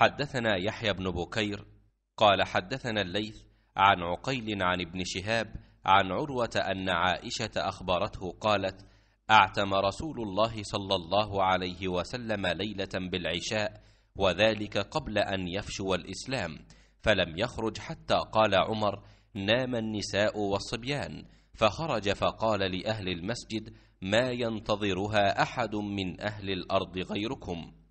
حدثنا يحيى بن بكير قال حدثنا الليث عن عقيل عن ابن شهاب عن عروة أن عائشة أخبرته قالت أعتم رسول الله صلى الله عليه وسلم ليلة بالعشاء وذلك قبل أن يفشو الإسلام فلم يخرج حتى قال عمر نام النساء والصبيان فخرج فقال لأهل المسجد ما ينتظرها أحد من أهل الأرض غيركم